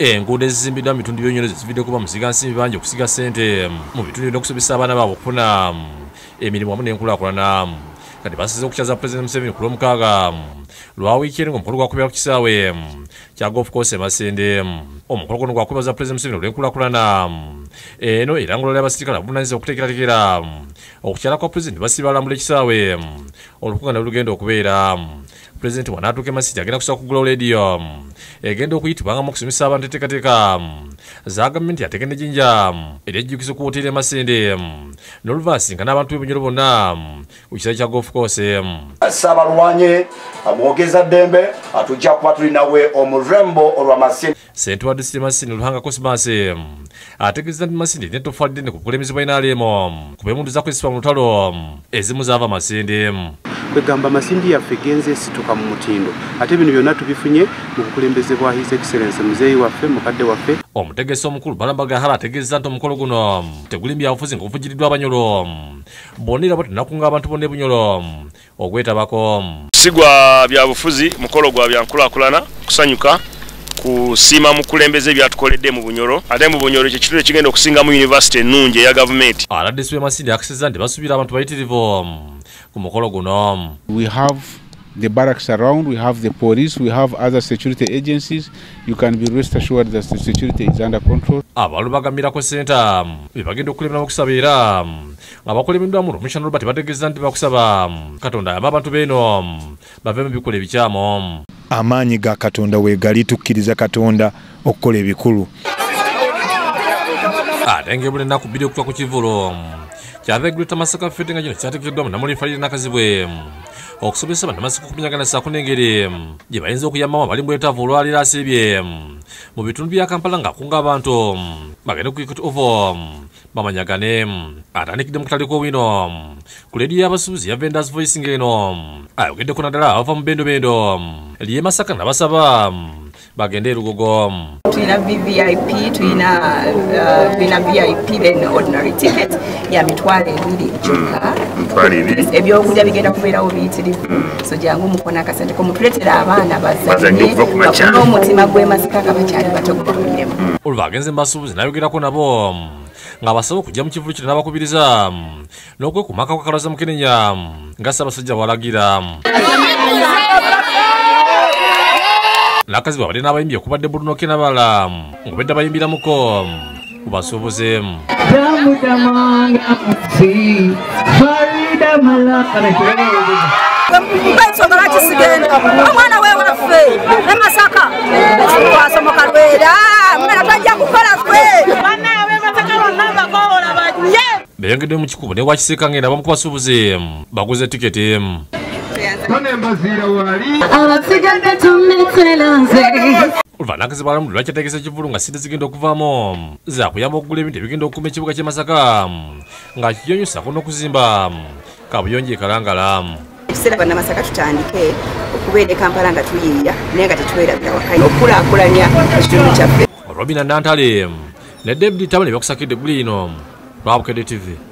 enguudo ezizimbiddwa mitundu byonyonyo zivudde kuba musiga nsimbi bangi okusiga ssente mm, mu bitundu n'okusobesa abaana baabwe okufuna mm, emirimu wamu n'enkulaakulana mm. kati basize okukyaza pulezidenti museveni ku lwomukaaga lwawikiri ngomukulu gwakumi kukisaawe mm, kyagof kose masende mm, omukolo guno gwakwebaza pulezida musebeni olwenkulakulana mm. eno era ngulo lyabasirikale abuvunanyiza okutekerateekera okukyala kwa pulezidenti basibalambula ekisaawe olukunga ne lugenda okubeera pulezidenti bwanaatuuka emasiti agenda kusaba ku gulo lediyo egenda okuyitibwangamu okusomesa abantu enteekateeka za gavumenti yategende jinja era ejjukiza okuwotera emasende noluvasinga n'abantu bebunyolo bonna ku kisaawe kya gof kose ssaabalwanye twogeza dembe atujja kuba tulinawe omurembo olwamasini sentuwa disiti masini luhanga kosimasi ategeeza nti masindi netofaliddene kukulemezebwa inalimu kubemundu zakozesebwa mu lutalo ezimu zava masindi kwegamba amasimbi yaffe genze situka mu mutindo ate bino byonna tubifunye mu bukulembeze bwa his excellence muzeeyi waffe mukadde waffe omutegesi omukulu balambagahala ategeeza nti omukolo guno tegulim byabufuzi ngaovujiriddwa abanyolo bonira bo tunakunga abantu bonna ebunyolo ogwetabako si gwa byabufuzi mukolo gwa byankulakulana kusanyuka kusima mukulembeze byatukoledde mu bunyoro ate mu bunyoro kye kitundu ekigenda okusingamu yunivasite ennungi eya gavumenti aladesi b'emasindi akisizza nti basubira abantu bayitirivu ku mukolo guno we have the barracks around, we have the police, we have other security agencies. You can be rest assured that the security is under control. Abalu bagamirako Center, bebagenda okulemera okusabira abakulemiddwa mu Commissioner Robert bategeeza nti bakusaba Katonda ayambe abantu beeno bavemu ebikolwa ebikyamu amaanyi ga katonda weegali tukiriza katonda okukola ebikulu atenge ah, bule naku bidi kutwa ku chivulo chavegulita masaka fete nga chino chatikidwa mu namulifalire nakazibwe okusomesa bannamasiko kumyagana saako n'engeri gye bayinza okuyambamu abali mu bwetaavu olwaliro asiibye mu bitundu bya kampala ng'akunga abantu bagende kuikit ovo bamanyagane atandikidde mu katale k'obwino ku leediyo y'abasuubuzi ya vendas voicing eno ayogeddeko naddala ava mu bendobendo lye masaka n'abasaba bagende e lugogo omu tulina vvip tulina uh, tulina vip then ordinary ticket ya mitwalo ebiri kyoka mm, ebyokulya bigenda kubeerawo biyitirivu mm. so jangu mukona akasente komutuletera abaana bazanyeomutima gwemasikaka bakyali batogobamiremu mm. olwo bagenze mbasuubuzi nayogerako nabo ngaabasaba okujja mu kivulu kino n'abakubiriza n'okwekumakako akalaza mukenenya nga ssaabasajja bwalagira abakazi babadde n'abayimbi okubadde bulunoke n'abalamu ng'obedde bayimbiramuko kubasuubuzemu omwana wewaffe ne masaka twasomoka lwera mwana twajja kukola mu kikubo ngenda baguze tiketi emu abasigadde tumetelanze oluvanagazi bwalamu lwaki ategesa ekivulu nga sente zigenda okuvaamu zakuyamba okugula ebintu ebigenda okukuma ekibuga ky'e masaka ngakijonyusako n'okuzimba kabuyonjo ekalangala ekiseera bana masaka tutandike okubeera ekampala nga tuyiiya naye nga tetwerabira wakanya okukulaakulanya ekitundu kyaffe olrobina nantale ne david tamu nebyakusakidde gulino lwabukedde tivi